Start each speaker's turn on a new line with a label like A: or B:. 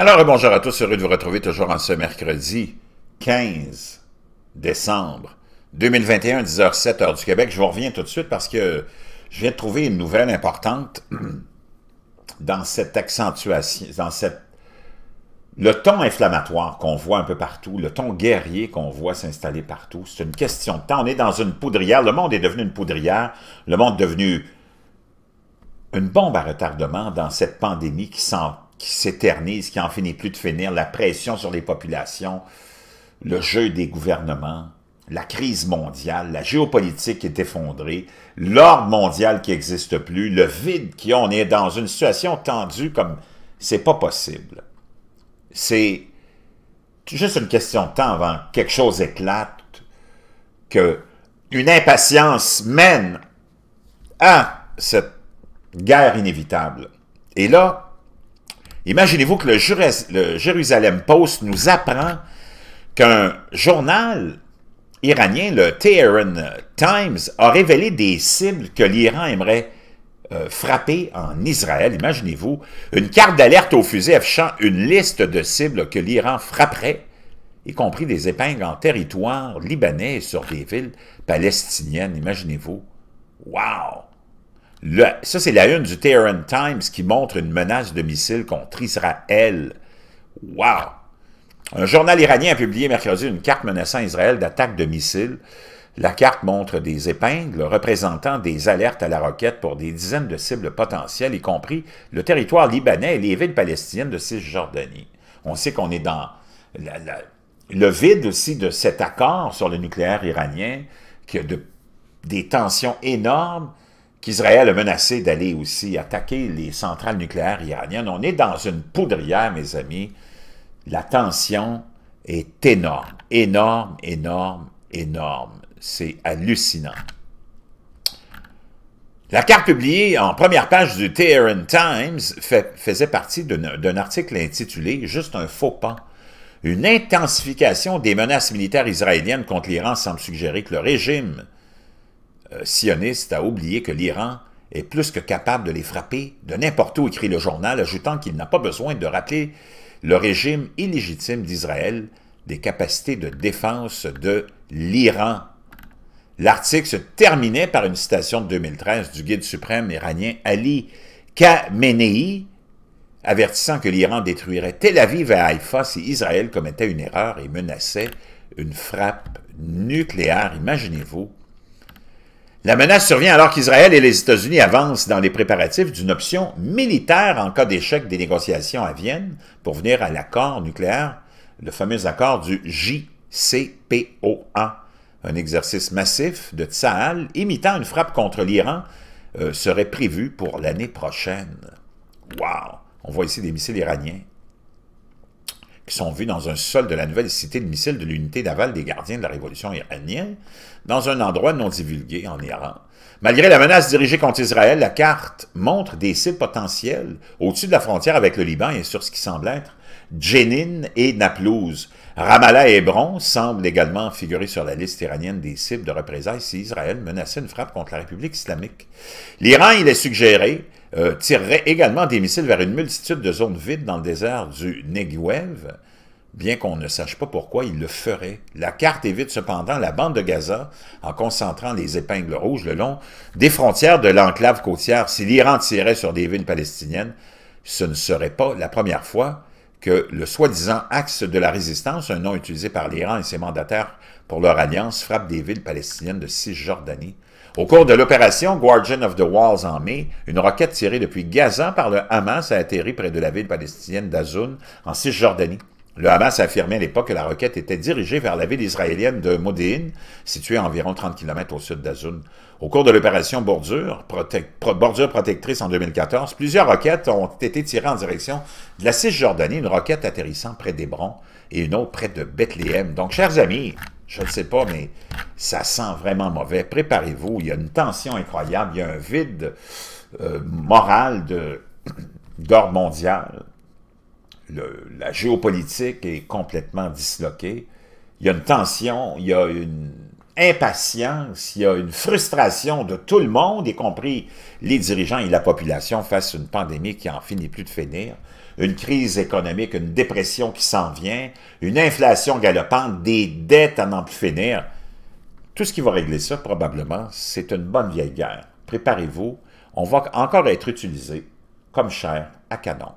A: Alors, bonjour à tous, heureux de vous retrouver toujours en ce mercredi 15 décembre 2021, 10 h 7 heure du Québec. Je vous reviens tout de suite parce que je viens de trouver une nouvelle importante dans cette accentuation, dans cette le ton inflammatoire qu'on voit un peu partout, le ton guerrier qu'on voit s'installer partout, c'est une question de temps. On est dans une poudrière, le monde est devenu une poudrière, le monde est devenu une bombe à retardement dans cette pandémie qui s'en qui s'éternise, qui en finit plus de finir, la pression sur les populations, le jeu des gouvernements, la crise mondiale, la géopolitique qui est effondrée, l'ordre mondial qui n'existe plus, le vide qui on est dans une situation tendue comme c'est pas possible. C'est juste une question de temps avant que quelque chose éclate, que une impatience mène à cette guerre inévitable. Et là, Imaginez-vous que le, Jerusalem Jérusalem Post nous apprend qu'un journal iranien, le Tehran Times, a révélé des cibles que l'Iran aimerait euh, frapper en Israël. Imaginez-vous, une carte d'alerte au fusées affichant une liste de cibles que l'Iran frapperait, y compris des épingles en territoire libanais et sur des villes palestiniennes. Imaginez-vous. waouh! ça, c'est la une du Tehran Times qui montre une menace de missiles contre Israël. Wow! Un journal iranien a publié mercredi une carte menaçant Israël d'attaque de missiles. La carte montre des épingles représentant des alertes à la roquette pour des dizaines de cibles potentielles, y compris le territoire libanais et les villes palestiniennes de Cisjordanie. On sait qu'on est dans le vide aussi de cet accord sur le nucléaire iranien, qui a des tensions énormes, qu'Israël a menacé d'aller aussi attaquer les centrales nucléaires iraniennes. On est dans une poudrière, mes amis. La tension est énorme, énorme, énorme, énorme. C'est hallucinant. La carte publiée en première page du Tehran Times faisait partie d'un article intitulé « Juste un faux pas ». Une intensification des menaces militaires israéliennes contre l'Iran semble suggérer que le régime euh, sioniste a oublié que l'Iran est plus que capable de les frapper de n'importe où, écrit le journal, ajoutant qu'il n'a pas besoin de rappeler le régime illégitime d'Israël des capacités de défense de l'Iran. L'article se terminait par une citation de 2013 du guide suprême iranien Ali Khamenei, avertissant que l'Iran détruirait Tel Aviv et Haïfa si Israël commettait une erreur et menaçait une frappe nucléaire. Imaginez-vous la menace survient alors qu'Israël et les États-Unis avancent dans les préparatifs d'une option militaire en cas d'échec des négociations à Vienne pour venir à l'accord nucléaire, le fameux accord du JCPOA, un exercice massif de Tsahal imitant une frappe contre l'Iran euh, serait prévu pour l'année prochaine. Wow! On voit ici des missiles iraniens qui sont vus dans un sol de la nouvelle cité de missiles de l'unité navale des gardiens de la révolution iranienne, dans un endroit non divulgué en Iran. Malgré la menace dirigée contre Israël, la carte montre des sites potentiels au-dessus de la frontière avec le Liban et sur ce qui semble être Jenin et Naplouse. Ramallah et Hébron semblent également figurer sur la liste iranienne des cibles de représailles si Israël menaçait une frappe contre la République islamique. L'Iran, il est suggéré, euh, tirerait également des missiles vers une multitude de zones vides dans le désert du Negev, bien qu'on ne sache pas pourquoi il le ferait. La carte évite cependant la bande de Gaza en concentrant les épingles rouges le long des frontières de l'enclave côtière. Si l'Iran tirait sur des villes palestiniennes, ce ne serait pas la première fois que le soi-disant axe de la résistance, un nom utilisé par l'Iran et ses mandataires pour leur alliance, frappe des villes palestiniennes de Cisjordanie. Au cours de l'opération Guardian of the Walls en mai, une roquette tirée depuis Gaza par le Hamas a atterri près de la ville palestinienne d'Azoun, en Cisjordanie. Le Hamas affirmait à l'époque que la roquette était dirigée vers la ville israélienne de Modéine, située à environ 30 km au sud d'Azoun. Au cours de l'opération Bordure, protectrice en 2014, plusieurs roquettes ont été tirées en direction de la Cisjordanie, une roquette atterrissant près d'Hébron et une autre près de Bethléem. Donc, chers amis, je ne sais pas, mais ça sent vraiment mauvais. Préparez-vous, il y a une tension incroyable, il y a un vide euh, moral d'ordre mondial la géopolitique est complètement disloquée. Il y a une tension, il y a une impatience, il y a une frustration de tout le monde, y compris les dirigeants et la population, face à une pandémie qui en finit plus de finir, une crise économique, une dépression qui s'en vient, une inflation galopante, des dettes à n'en plus finir. Tout ce qui va régler ça, probablement, c'est une bonne vieille guerre. Préparez-vous, on va encore être utilisé comme chair à canon.